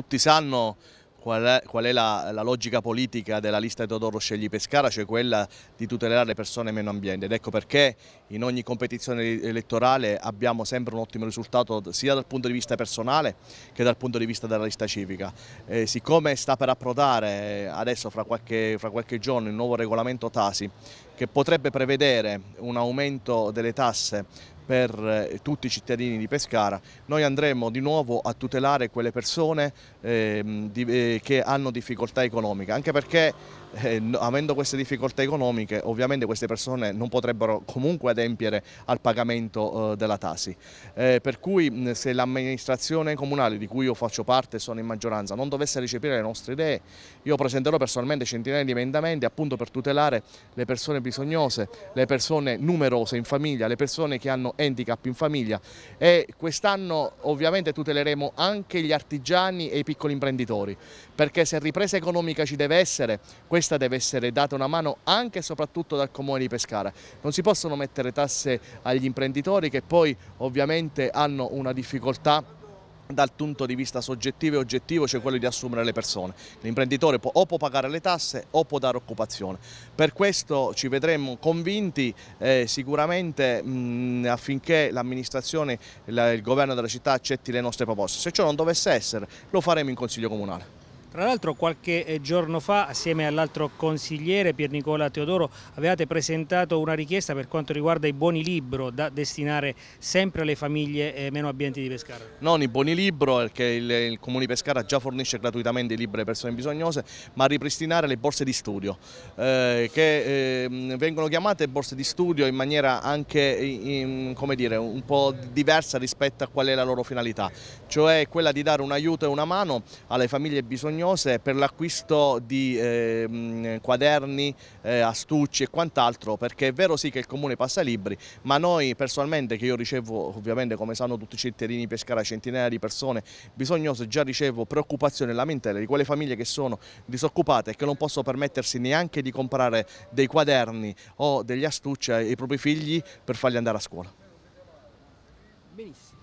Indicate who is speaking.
Speaker 1: tutti sanno qual è, qual è la, la, logica politica della lista di Teodoro Scegli Pescara, cioè quella di tutelare le persone meno ambiente ed ecco perché in ogni competizione elettorale abbiamo sempre un ottimo risultato sia dal punto di vista personale che dal punto di vista della lista civica. Eh, siccome sta per approdare eh, adesso fra qualche, fra qualche giorno il nuovo regolamento Tasi che potrebbe prevedere un aumento delle tasse per eh, tutti i cittadini di Pescara. Noi andremo di nuovo a tutelare quelle persone eh, di, eh, che hanno difficoltà economiche, anche perché eh, avendo queste difficoltà economiche ovviamente queste persone non potrebbero comunque adempiere al pagamento eh, della Tasi. Eh, per cui se l'amministrazione comunale di cui io faccio parte e sono in maggioranza non dovesse recepire le nostre idee, io presenterò personalmente centinaia di emendamenti appunto per tutelare le persone bisognose, le persone numerose in famiglia, le persone che hanno handicap in famiglia e quest'anno ovviamente tuteleremo anche gli artigiani e i piccoli imprenditori perché se ripresa economica ci deve essere, questa deve essere data una mano anche e soprattutto dal Comune di Pescara. Non si possono mettere tasse agli imprenditori che poi ovviamente hanno una difficoltà dal punto di vista soggettivo e oggettivo, cioè quello di assumere le persone. L'imprenditore può, o può pagare le tasse o può dare occupazione. Per questo ci vedremo convinti eh, sicuramente mh, mm, affinché l'amministrazione, la, il governo della città accetti le nostre proposte. Se ciò non dovesse essere lo faremo in Consiglio Comunale.
Speaker 2: Tra l'altro qualche eh, giorno fa assieme all'altro consigliere Pier Nicola Teodoro avevate presentato una richiesta per quanto riguarda i buoni libro da destinare sempre alle famiglie eh, meno abbienti di Pescara.
Speaker 1: Non i buoni libro perché il, il Comune di Pescara già fornisce gratuitamente i libri alle persone bisognose ma ripristinare le borse di studio eh, che eh, vengono chiamate borse di studio in maniera anche in, come dire, un po' diversa rispetto a qual è la loro finalità cioè quella di dare un aiuto e una mano alle famiglie bisognose bisognose per l'acquisto di eh, quaderni, eh, astucci e quant'altro, perché è vero sì che il comune passa libri, ma noi personalmente, che io ricevo ovviamente come sanno tutti i cittadini pescare centinaia di persone bisognose, già ricevo preoccupazioni e lamentele di quelle famiglie che sono disoccupate e che non possono permettersi neanche di comprare dei quaderni o degli astucci ai propri figli per farli andare a scuola.
Speaker 2: Benissimo.